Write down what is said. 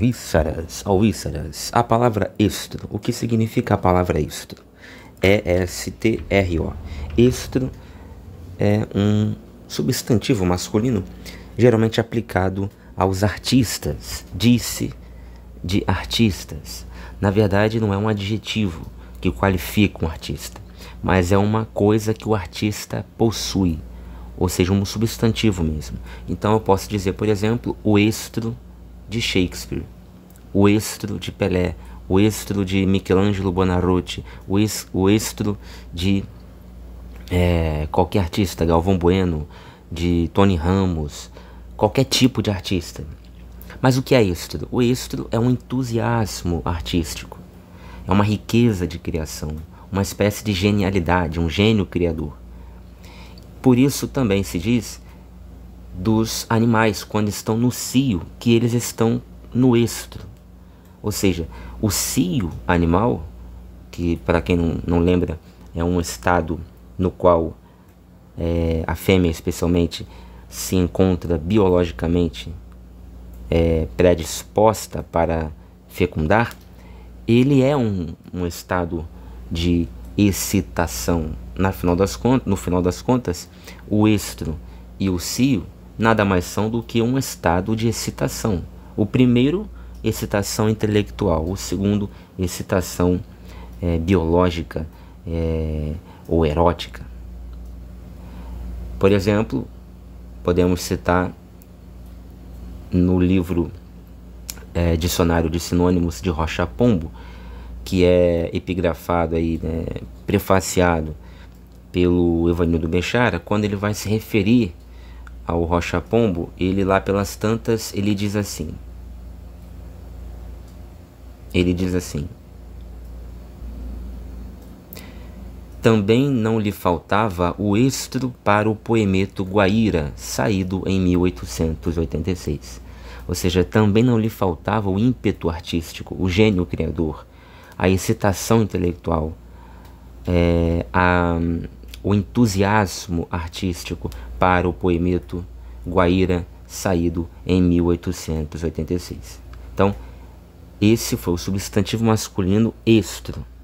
alvíceras, alvíceras. A palavra estro, o que significa a palavra estro? E-S-T-R-O. Estro é um substantivo masculino geralmente aplicado aos artistas, disse de artistas. Na verdade, não é um adjetivo que qualifica um artista, mas é uma coisa que o artista possui, ou seja, um substantivo mesmo. Então eu posso dizer, por exemplo, o estro de Shakespeare, o estro de Pelé, o estro de Michelangelo Bonarroti, o, es, o estro de é, qualquer artista, Galvão Bueno, de Tony Ramos, qualquer tipo de artista. Mas o que é estro? O estro é um entusiasmo artístico, é uma riqueza de criação, uma espécie de genialidade, um gênio criador. Por isso também se diz dos animais quando estão no cio, que eles estão no estro. Ou seja, o cio animal, que para quem não, não lembra, é um estado no qual é, a fêmea especialmente se encontra biologicamente é, predisposta para fecundar, ele é um, um estado de excitação. Na final das contas, no final das contas, o estro e o cio nada mais são do que um estado de excitação. O primeiro, excitação intelectual, o segundo, excitação é, biológica é, ou erótica. Por exemplo, podemos citar no livro é, Dicionário de Sinônimos de Rocha Pombo, que é epigrafado aí, né, prefaciado pelo Evanildo Bechara, quando ele vai se referir ao Rocha Pombo, ele lá pelas tantas, ele diz assim. Ele diz assim: Também não lhe faltava o extro para o poemeto Guaíra, saído em 1886. Ou seja, também não lhe faltava o ímpeto artístico, o gênio criador, a excitação intelectual, é, a o entusiasmo artístico para o poemeto Guaíra, saído em 1886. Então, esse foi o substantivo masculino extra.